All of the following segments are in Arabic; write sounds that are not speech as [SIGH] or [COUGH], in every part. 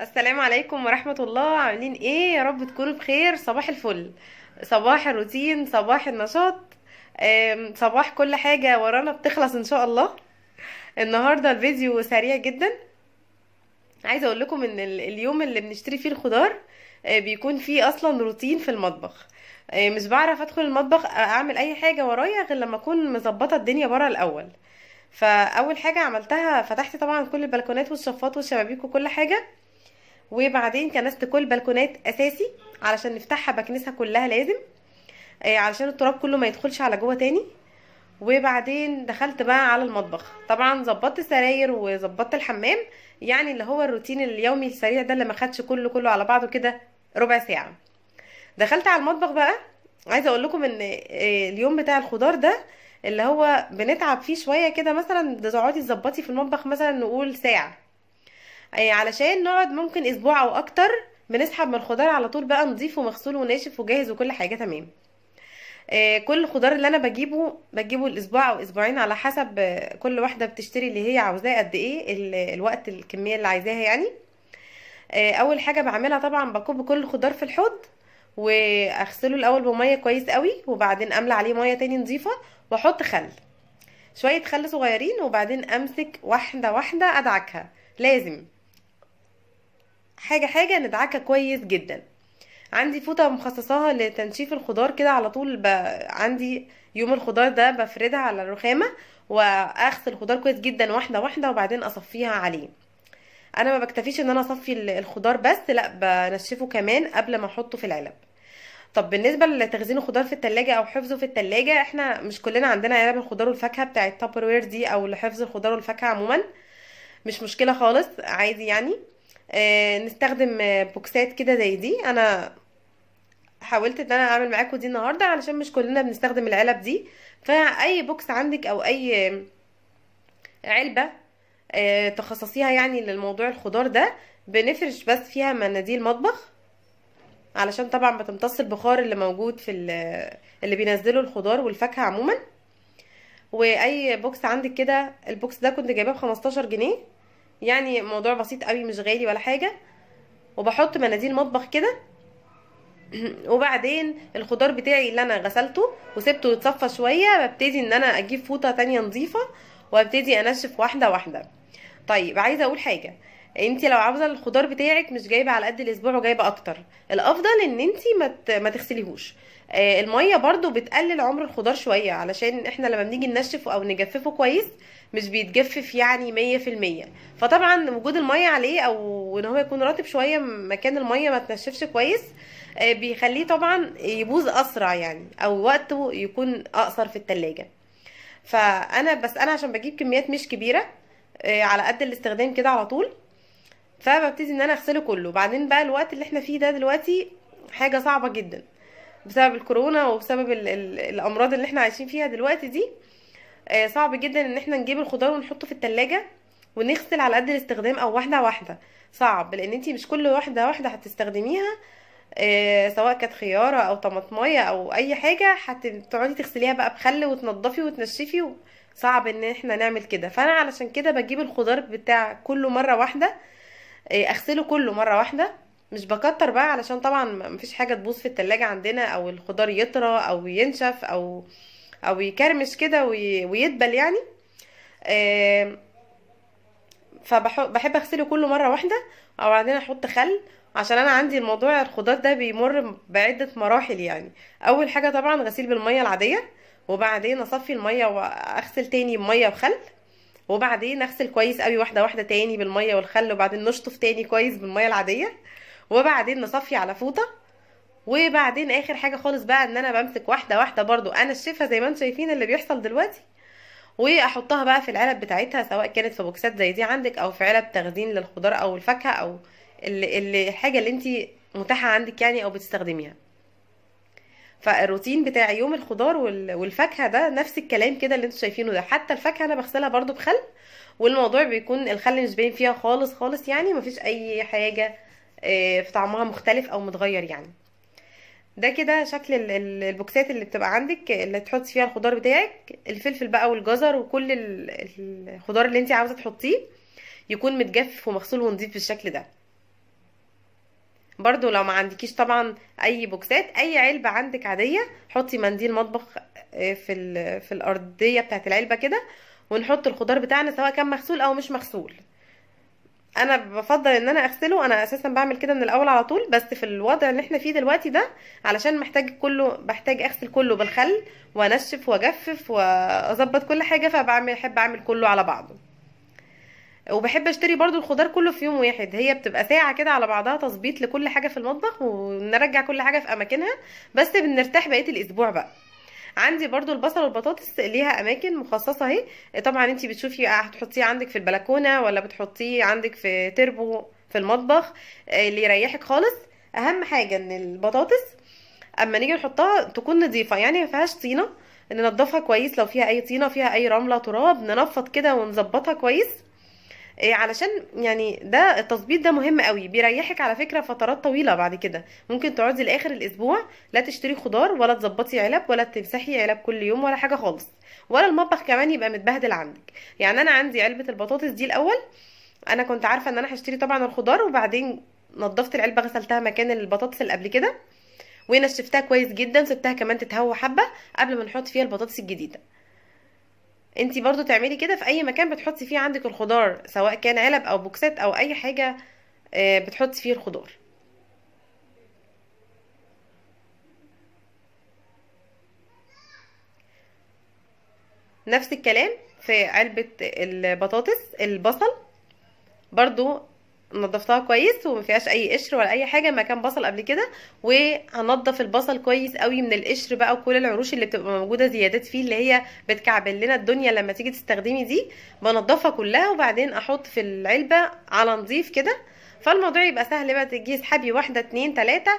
السلام عليكم ورحمة الله عاملين ايه يا رب تكونوا بخير صباح الفل صباح الروتين صباح النشاط صباح كل حاجة ورانا بتخلص ان شاء الله النهاردة الفيديو سريع جدا عايزة اقول لكم ان اليوم اللي بنشتري فيه الخضار آه، بيكون فيه اصلا روتين في المطبخ آه، مش بعرف ادخل المطبخ آه، اعمل اي حاجة ورايا غير لما اكون مظبطة الدنيا برا الاول فاول حاجة عملتها فتحت طبعا كل البلكونات والشفاط والشبابيك وكل حاجة وبعدين كنست كل البلكونات اساسي علشان نفتحها بكنسها كلها لازم آه، علشان التراب كله ما يدخلش على جوه تاني وبعدين دخلت بقى على المطبخ طبعا ظبطت السراير وظبطت الحمام يعني اللي هو الروتين اليومي السريع ده اللي ما خدش كله كله على بعضه كده ربع ساعه دخلت على المطبخ بقى عايزه اقول لكم ان آه، اليوم بتاع الخضار ده اللي هو بنتعب فيه شويه كده مثلا تقعدي تظبطي في المطبخ مثلا نقول ساعه إيه، علشان نقعد ممكن اسبوع او اكتر بنسحب من الخضار على طول بقى نضيفه مغسول وناشف وجاهز وكل حاجه تمام إيه، كل الخضار اللي انا بجيبه بجيبه الاسبوع او اسبوعين على حسب كل واحده بتشتري اللي هي عاوزاه قد ايه الوقت الكميه اللي عايزاها يعني إيه، اول حاجه بعملها طبعا بكب كل الخضار في الحوض واغسله الاول بميه كويس قوي وبعدين املى عليه ميه تاني نظيفه واحط خل شويه خل صغيرين وبعدين امسك واحده واحده ادعكها لازم حاجة حاجة ندعكها كويس جدا عندي فوطة مخصصاها لتنشيف الخضار كده على طول ب... عندي يوم الخضار ده بفردها على الرخامة واغسل الخضار كويس جدا واحدة واحدة وبعدين اصفيها عليه انا ما بكتفيش ان انا اصفي الخضار بس لا بنشفه كمان قبل ما احطه في العلب طب بالنسبه لتخزين الخضار في التلاجة او حفظه في التلاجة احنا مش كلنا عندنا علب الخضار والفاكهه بتاعه التابر وير دي او لحفظ الخضار والفاكهه عموما مش مشكله خالص عادي يعني آه، نستخدم آه، بوكسات كده زي دي انا حاولت ان انا اعمل معاكم دي النهارده علشان مش كلنا بنستخدم العلب دي فاي بوكس عندك او اي علبه آه، تخصصيها يعني للموضوع الخضار ده بنفرش بس فيها مناديل مطبخ علشان طبعا بتمتص البخار اللي موجود في اللي بينزله الخضار والفاكهه عموما واي بوكس عندك كده البوكس ده كنت جايباه ب 15 جنيه يعني موضوع بسيط قوي مش غالي ولا حاجه وبحط مناديل مطبخ كده [CLEARS THROAT] وبعدين الخضار بتاعي اللي انا غسلته وسبته يتصفى شويه ببتدي ان انا اجيب فوطه تانية نظيفه وابتدي انشف واحده واحده طيب عايزه اقول حاجه انت لو عاوزه الخضار بتاعك مش جايبه على قد الاسبوع وجايبه اكتر الافضل ان انت ما ما تغسليهوش آه، الميه برده بتقلل عمر الخضار شويه علشان احنا لما بنيجي ننشفه او نجففه كويس مش بيتجفف يعني مية في المية فطبعا وجود المية عليه او ان هو يكون رطب شوية مكان المية ما تنشفش كويس آه، بيخليه طبعا يبوظ اسرع يعني او وقته يكون اقصر في التلاجة فانا بس انا عشان بجيب كميات مش كبيرة آه، على قد الاستخدام كده على طول فببتدي ان انا اغسله كله بعدين بقى الوقت اللي احنا فيه ده دلوقتي حاجه صعبه جدا بسبب الكورونا وبسبب ال ال الامراض اللي احنا عايشين فيها دلوقتي دي آه، صعب جدا ان احنا نجيب الخضار ونحطه في التلاجة ونغسل على قد الاستخدام او واحده واحده صعب لان انتي مش كل واحده واحده هتستخدميها آه، سواء كانت خياره او طماطمايه او اي حاجه هتقعدي تغسليها بقى بخل وتنضفي وتنشفي صعب ان احنا نعمل كده فانا علشان كده بجيب الخضار بتاع كله مره واحده إيه، اغسله كله مره واحده مش بكتر بقى علشان طبعا مفيش حاجه تبوظ في التلاجة عندنا او الخضار يطرى او ينشف او او يكرمش كده ويدبل يعني إيه، فبحب اغسله كله مره واحده وبعدين احط خل عشان انا عندي الموضوع الخضار ده بيمر بعده مراحل يعني اول حاجه طبعا غسيل بالميه العاديه وبعدين اصفي الميه واغسل تاني بميه وخل وبعدين اغسل كويس قوي واحده واحده تاني بالميه والخل وبعدين نشطف تاني كويس بالميه العاديه وبعدين نصفي على فوطه وبعدين اخر حاجه خالص بقى ان انا بمسك واحده واحده برضو انا الشفه زي ما انتم شايفين اللي بيحصل دلوقتي واحطها بقى في العلب بتاعتها سواء كانت في بوكسات زي دي عندك او في علب تخزين للخضار او الفاكهه او الحاجه اللي انت متاحه عندك يعني او بتستخدميها فالروتين بتاع يوم الخضار والفاكهه ده نفس الكلام كده اللي انتوا شايفينه ده حتى الفاكهه انا بغسلها برده بخل والموضوع بيكون الخل مش باين فيها خالص خالص يعني مفيش اي حاجه آه، في طعمها مختلف او متغير يعني ده كده شكل البوكسات اللي بتبقى عندك اللي تحط فيها الخضار بتاعك الفلفل بقى والجزر وكل الخضار اللي انت عاوزه تحطيه يكون متجفف ومغسول ونضيف بالشكل ده برضو لو ما عندكيش طبعا اي بوكسات اي علبه عندك عاديه حطي منديل مطبخ آه، في في الارضيه بتاعت العلبه كده ونحط الخضار بتاعنا سواء كان مغسول او مش مغسول انا بفضل ان انا اغسله انا اساسا بعمل كده من الاول على طول بس في الوضع اللي احنا فيه دلوقتي ده علشان محتاج كله بحتاج اغسل كله بالخل وانشف واجفف واظبط كل حاجه فبعمل احب اعمل كله على بعضه وبحب اشتري برضو الخضار كله في يوم واحد هي بتبقى ساعه كده على بعضها تظبيط لكل حاجه في المطبخ ونرجع كل حاجه في اماكنها بس بنرتاح بقيه الاسبوع بقى عندي برضو البصل والبطاطس ليها اماكن مخصصه اهي طبعا انت بتشوفي هتحطيه عندك في البلكونه ولا بتحطيه عندك في تربو في المطبخ آه، اللي يريحك خالص اهم حاجه ان البطاطس اما نيجي نحطها تكون نظيفه يعني ما فيهاش طينه ننضفها كويس لو فيها اي طينه فيها اي رمله تراب ننفض كده ونظبطها كويس إيه، علشان يعني ده التظبيط ده مهم قوي بيريحك على فكره فترات طويله بعد كده ممكن تقعدي لاخر الاسبوع لا تشتري خضار ولا تظبطي علب ولا تمسحي علب كل يوم ولا حاجه خالص ولا المطبخ كمان يبقى متبهدل عندك يعني انا عندي علبه البطاطس دي الاول انا كنت عارفه ان انا هشتري طبعا الخضار وبعدين نضفت العلبه غسلتها مكان البطاطس اللي قبل كده ونشفتها كويس جدا سبتها كمان تتهوى حبه قبل ما نحط فيها البطاطس الجديده انت برضو تعملي كده في اي مكان بتحطي فيه عندك الخضار سواء كان علب او بوكسات او اي حاجه آه، بتحطي فيه الخضار نفس الكلام في علبه البطاطس البصل برضو نضفتها كويس وما فيهاش اي قشر ولا اي حاجه مكان بصل قبل كده وهنضف البصل كويس قوي من القشر بقى وكل العروش اللي بتبقى موجوده زيادات فيه اللي هي بتكعبل لنا الدنيا لما تيجي تستخدمي دي بنضفها كلها وبعدين احط في العلبه على نظيف كده فالموضوع يبقى سهل بقى تجي اسحبي واحده اتنين تلاته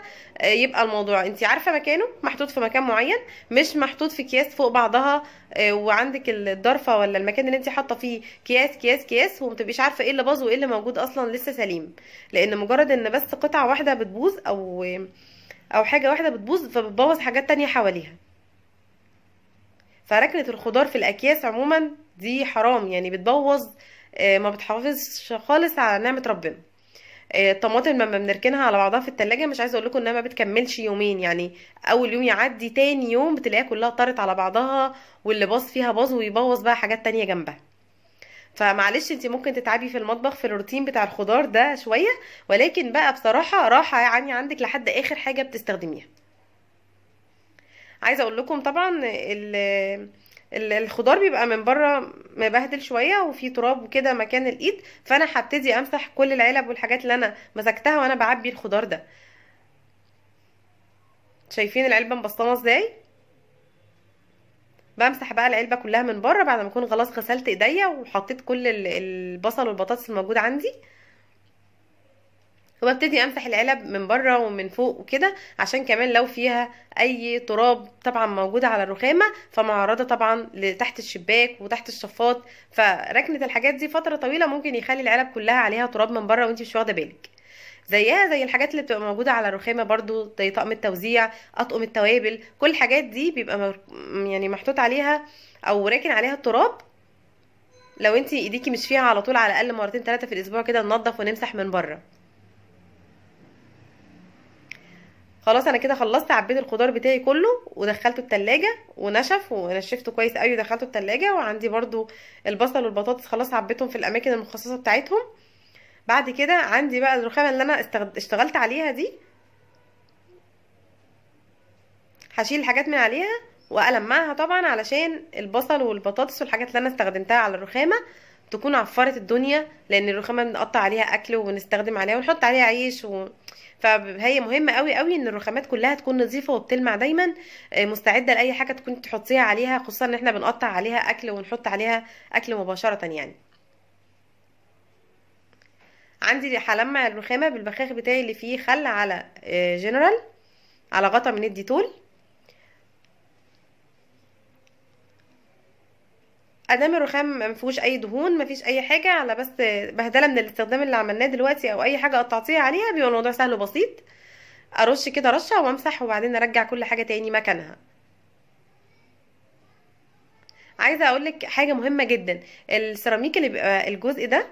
آه، يبقى الموضوع انت عارفه مكانه محطوط في مكان معين مش محطوط في اكياس فوق بعضها آه، وعندك الضرفه ولا المكان اللي انت حاطه فيه اكياس اكياس اكياس ومتبقيش عارفه ايه اللي باظ وايه اللي موجود اصلا لسه سليم لان مجرد ان بس قطعه واحده بتبوظ او او حاجه واحده بتبوظ فبتبوظ حاجات تانية حواليها فركنه الخضار في الاكياس عموما دي حرام يعني بتبوظ آه، ما بتحافظش خالص على نعمه ربنا الطماطم آه، لما بنركنها على بعضها في التلاجة مش عايزه اقول لكم انها ما بتكملش يومين يعني اول يوم يعدي تاني يوم بتلاقيها كلها طارت على بعضها واللي باظ فيها باظ ويبوظ بقى حاجات تانية جنبها فمعلش انت ممكن تتعبي في المطبخ في الروتين بتاع الخضار ده شويه ولكن بقى بصراحه راحه يعني عندك لحد اخر حاجه بتستخدميها عايزه اقول لكم طبعا الخضار بيبقى من بره مبهدل شويه وفي تراب وكده مكان الايد فانا هبتدي امسح كل العلب والحاجات اللي انا مسكتها وانا بعبي الخضار ده شايفين العلبه مبسطمه ازاي بمسح بقى العلبه كلها من بره بعد ما اكون خلاص غسلت ايديا وحطيت كل البصل والبطاطس الموجود عندي وببتدي امسح العلب من بره ومن فوق وكده عشان كمان لو فيها اي تراب طبعا موجوده على الرخامه فمعرضه طبعا لتحت الشباك وتحت الشفاط فركنه الحاجات دي فتره طويله ممكن يخلي العلب كلها عليها تراب من بره وانت مش واخده بالك زيها زي الحاجات اللي بتبقى موجوده على الرخامه برضو زي طقم التوزيع اطقم التوابل كل الحاجات دي بيبقى يعني محطوط عليها او راكن عليها التراب لو انت ايديكي مش فيها على طول على الاقل مرتين ثلاثه في الاسبوع كده ننضف ونمسح من بره خلاص انا كده خلصت عبيت الخضار بتاعي كله ودخلته التلاجة ونشف ونشفته كويس قوي دخلته التلاجة وعندي برضو البصل والبطاطس خلاص عبيتهم في الاماكن المخصصة بتاعتهم بعد كده عندي بقى الرخامة اللي انا اشتغلت عليها دي هشيل الحاجات من عليها والمعها طبعا علشان البصل والبطاطس والحاجات اللي انا استخدمتها على الرخامة تكون عفرت الدنيا لان الرخامة بنقطع عليها اكل ونستخدم عليها ونحط عليها عيش و... فهي مهمه قوي قوي ان الرخامات كلها تكون نظيفه وبتلمع دايما آه، مستعده لاي حاجه تكون تحطيها عليها خصوصا ان احنا بنقطع عليها اكل ونحط عليها اكل مباشره يعني عندي هلمع الرخامه بالبخاخ بتاعي اللي فيه خل على آه، جنرال على غطا من الديتول ادام الرخام ما فيهوش اي دهون ما فيش اي حاجه على بس بهدله من الاستخدام اللي عملناه دلوقتي او اي حاجه قطعتيها عليها بيبقى الموضوع سهل وبسيط ارش كده رشه وامسح وبعدين ارجع كل حاجه تاني مكانها عايزه اقول لك حاجه مهمه جدا السيراميك اللي بيبقى الجزء ده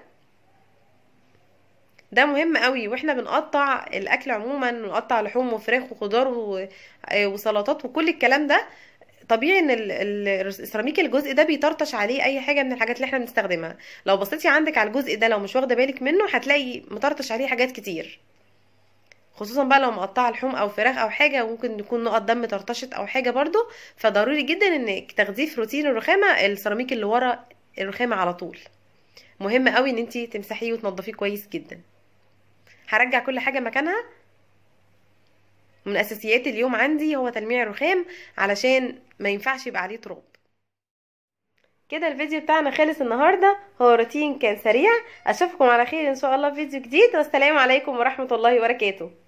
ده مهم قوي واحنا بنقطع الاكل عموما ونقطع لحوم وفراخ وخضار وسلطات وكل الكلام ده طبيعي ان السيراميك الجزء ده بيطرطش عليه اي حاجه من الحاجات اللي احنا بنستخدمها لو بصيتي عندك على الجزء ده لو مش واخده بالك منه هتلاقي مطرطش عليه حاجات كتير خصوصا بقى لو مقطعه لحوم او فراخ او حاجه وممكن يكون نقط دم طرطشت او حاجه برضو فضروري جدا انك تاخديه في روتين الرخامه السيراميك اللي ورا الرخامه على طول مهم قوي ان انت تمسحيه وتنضفيه كويس جدا هرجع كل حاجه مكانها من اساسيات اليوم عندي هو تلميع الرخام علشان ما ينفعش يبقى عليه تراب كده الفيديو بتاعنا خلص النهاردة هو روتين كان سريع اشوفكم على خير ان شاء الله في فيديو جديد والسلام عليكم ورحمة الله وبركاته